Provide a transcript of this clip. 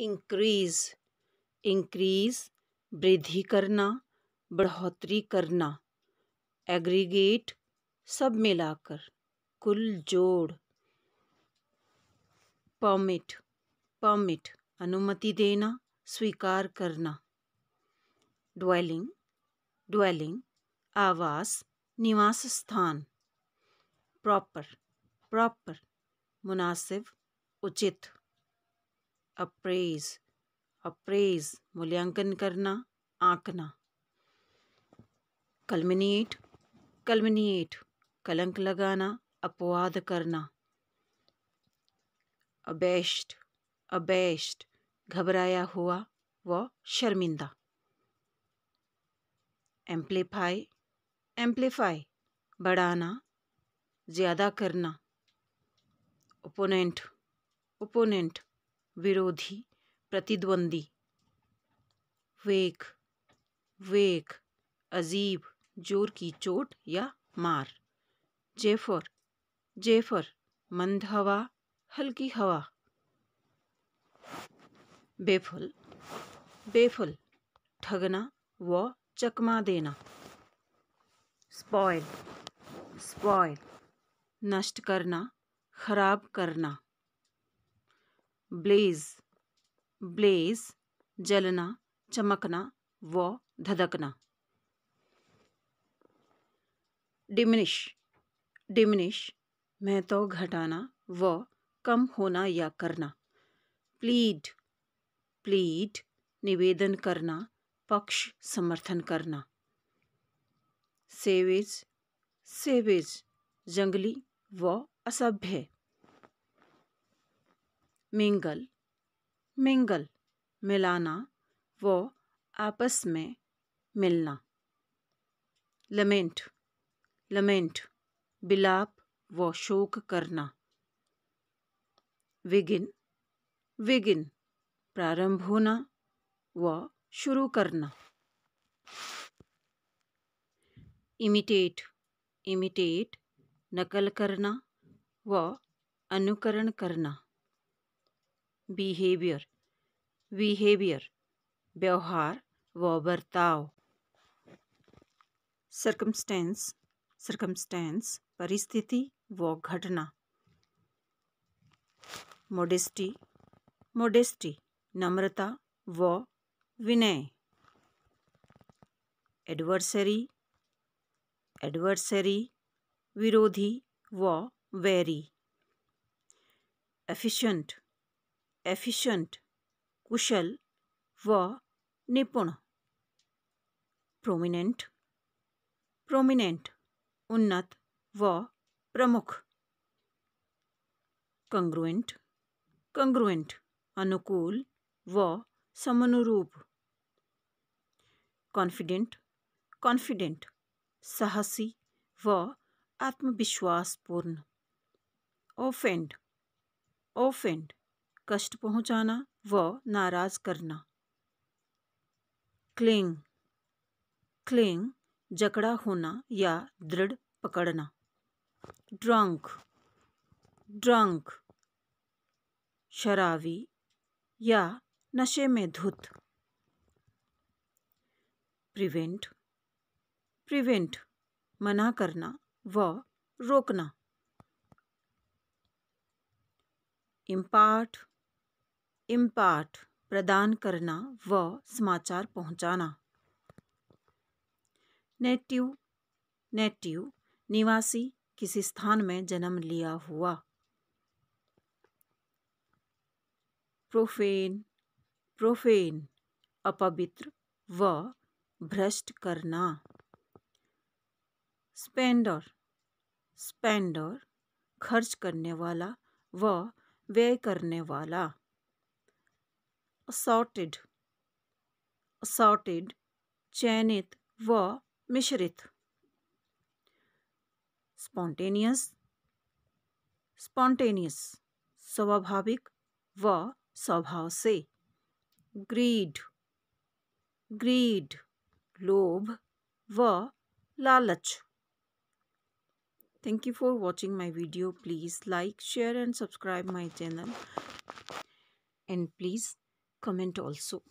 increase increase वृद्धि करना बढ़ोतरी करना एग्रीगेट सब मिलाकर कुल जोड़ परमिट परमिट अनुमति देना स्वीकार करना ड्वेलिंग ड्वेलिंग आवास निवास स्थान प्रॉपर प्रॉपर मुनासिब उचित अप्रेज अप्रेज मूल्यांकन करना आंकना कलमिनेट कलमिनेट कलंक लगाना अपवाद करना अबेस्ट अबेस्ट घबराया हुआ व शर्मिंदा एम्पलीफाई एम्प्लीफाई बढ़ाना ज़्यादा करना ओपोनेंट ओपोनेंट विरोधी प्रतिद्वंदी वेग वेग अजीब जोर की चोट या मार जेफर जेफर मंद हवा हल्की हवा बेफल बेफल ठगना व चकमा देना स्पॉयल स्पॉयल नष्ट करना खराब करना ब्लेज ब्लेज जलना चमकना व धधकना डिमिनिश डिमिनिश मैं तो घटाना व कम होना या करना प्लीड प्लीड निवेदन करना पक्ष समर्थन करना सेवेज सेवेज जंगली व असभ्य मिंगल मिंगल मिलाना व आपस में मिलना लमेंट लमेंट बिलाप व शोक करना विगिन विगिन प्रारंभ होना व शुरू करना इमिटेट इमिटेट नकल करना व अनुकरण करना बिहेवियर बिहेवियर व्यवहार व बर्ताव सर्कमस्टेंस सर्कमस्टेंस परिस्थिति व घटना मोडेस्टी मोडेस्टी नम्रता व विनय एडवर्सरी एडवर्सरी विरोधी व वैरी एफिशिएंट एफिशिएंट, कुशल व निपुण प्रोमिनेंट प्रोमिनेंट उन्नत व प्रमुख कंग्रुएंट कंग्रुएंट अनुकूल व समनुरूप कॉन्फिडेंट कॉन्फिडेंट साहसी व आत्मविश्वासपूर्ण ओफेंड ओफेंड कष्ट पहुंचाना व नाराज करना क्लिंग क्लिंग जकड़ा होना या दृढ़ पकड़ना ड्रंक ड्रंक शराबी या नशे में धुत प्रिवेंट प्रिवेंट मना करना व रोकना इम्पार्ट इम्पार्ट प्रदान करना व समाचार पहुंचाना नेटिव नेटिव निवासी किसी स्थान में जन्म लिया हुआ प्रोफेन प्रोफेन अपवित्र व भ्रष्ट करना स्पेंडर स्पेंडर खर्च करने वाला व व्यय करने वाला सॉर्टेड सॉर्टेड चयनित व मिश्रित स्पॉन्टेनियस स्पॉन्टेनियस स्वाभाविक व स्वभाव से ग्रीड ग्रीड लोभ व लालच thank you for watching my video please like share and subscribe my channel and please comment also